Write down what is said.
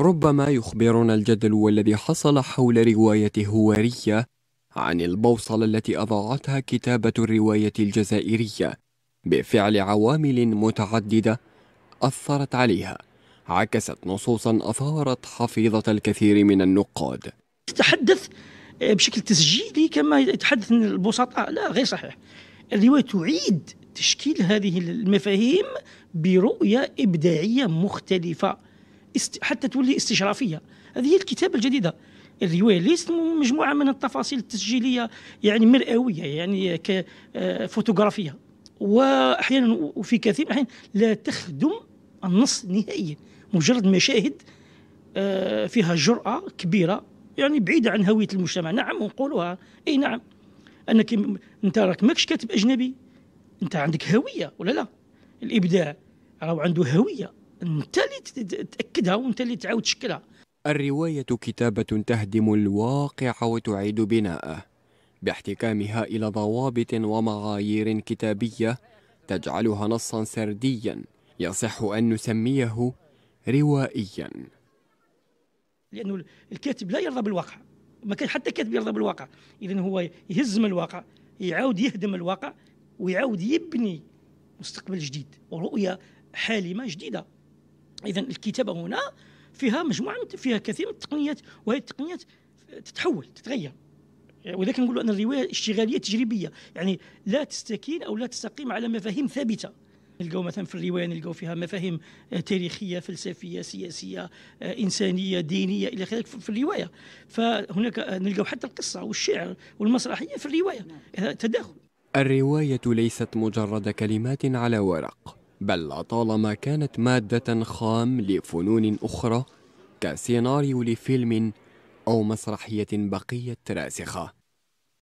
ربما يخبرنا الجدل والذي حصل حول رواية هوارية عن البوصلة التي أضاعتها كتابة الرواية الجزائرية بفعل عوامل متعددة أثرت عليها عكست نصوصا أثارت حفيظة الكثير من النقاد تتحدث آه، بشكل تسجيلي كما يتحدث البسطاء آه، لا غير صحيح الرواية تعيد تشكيل هذه المفاهيم برؤية إبداعية مختلفة است حتى تولي استشرافيه هذه هي الكتابه الجديده الروايه ليست مجموعه من التفاصيل التسجيليه يعني مرئويه يعني كفوتوغرافيه آه، واحيانا وفي كثير من الاحيان لا تخدم النص نهائيا مجرد مشاهد آه، فيها جراه كبيره يعني بعيده عن هويه المجتمع نعم ونقولها اي نعم انك انت راك ماكش كاتب اجنبي انت عندك هويه ولا لا الابداع راهو عنده هويه انت اللي تاكدها وانت اللي تعاود تشكلها الروايه كتابه تهدم الواقع وتعيد بناءه باحتكامها الى ضوابط ومعايير كتابيه تجعلها نصا سرديا يصح ان نسميه روائيا لانه الكاتب لا يرضى بالواقع ما كان حتى كاتب يرضى بالواقع اذا هو يهز من الواقع يعاود يهدم الواقع ويعاود يبني مستقبل جديد ورؤيه حالمه جديده اذا الكتابه هنا فيها مجموعه فيها كثير من التقنيات وهذه التقنيات تتحول تتغير ولذلك نقول ان الروايه اشتغاليه تجريبيه يعني لا تستكين او لا تستقيم على مفاهيم ثابته نلقاو مثلا في الروايه نلقاو فيها مفاهيم آه، تاريخيه فلسفيه سياسيه آه، انسانيه دينيه الى اخره في الروايه فهناك آه، نلقاو حتى القصه والشعر والمسرحيه في الروايه نعم. تداخل الروايه ليست مجرد كلمات على ورق بل لطالما كانت مادة خام لفنون أخرى كسيناريو لفيلم أو مسرحية بقيت راسخة